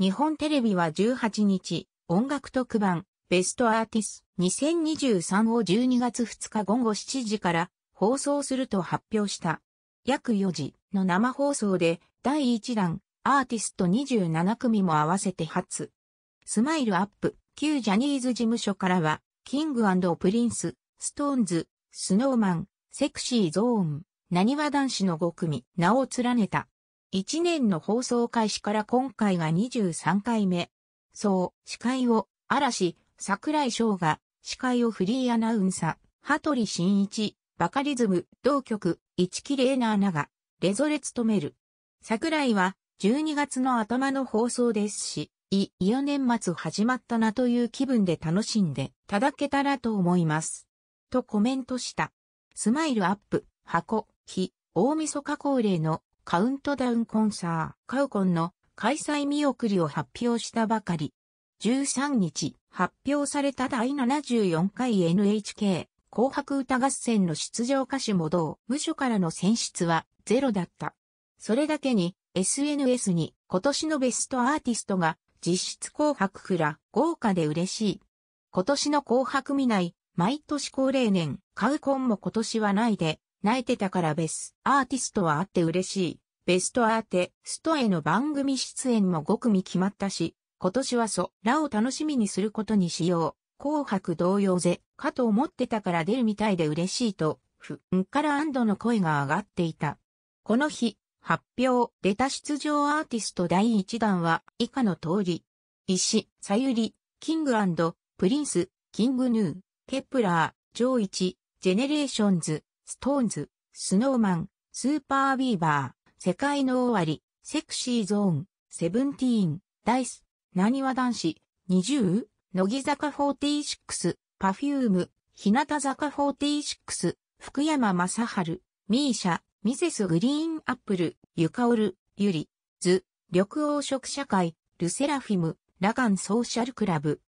日本テレビは18日、音楽特番、ベストアーティス2023を12月2日午後7時から放送すると発表した。約4時の生放送で第1弾、アーティスト27組も合わせて初。スマイルアップ、旧ジャニーズ事務所からは、キングプリンス、ストーンズ、スノーマン、セクシーゾーン、なにわ男子の5組、名を連ねた。1年の放送開始から今回が23回目。そう、司会を、嵐、桜井翔が、司会をフリーアナウンサー、羽鳥慎一、バカリズム、同局、一木玲奈アナが、レゾレ務める。桜井は、12月の頭の放送ですし、い、いよ年末始まったなという気分で楽しんで、ただけたらと思います。とコメントした。スマイルアップ、箱、日、大晦日恒例のカウントダウンコンサー、カウコンの開催見送りを発表したばかり。13日、発表された第74回 NHK 紅白歌合戦の出場歌手も同無所からの選出はゼロだった。それだけに SNS に今年のベストアーティストが実質紅白フラ豪華で嬉しい。今年の紅白見ない、毎年恒例年、カウコンも今年はないで、泣いてたからベス、アーティストはあって嬉しい。ベストアーテストへの番組出演も5組決まったし、今年はそ、らを楽しみにすることにしよう。紅白同様ぜ、かと思ってたから出るみたいで嬉しいと、ふ、んから安堵の声が上がっていた。この日、発表、出た出場アーティスト第1弾は、以下の通り。石、さゆり、キングプリンス、キングヌー、ケプラー、ジョイチ、ジェネレーションズ、ストーンズ、スノーマン、スーパービーバー、世界の終わり、セクシーゾーン、セブンティーン、ダイス、なにわ男子、20、乃木坂46、パフューム、日向坂46、福山雅治、ミーシャ、ミセスグリーンアップル、ユカオル、ユリ、ズ、緑黄色社会、ルセラフィム、ラガンソーシャルクラブ、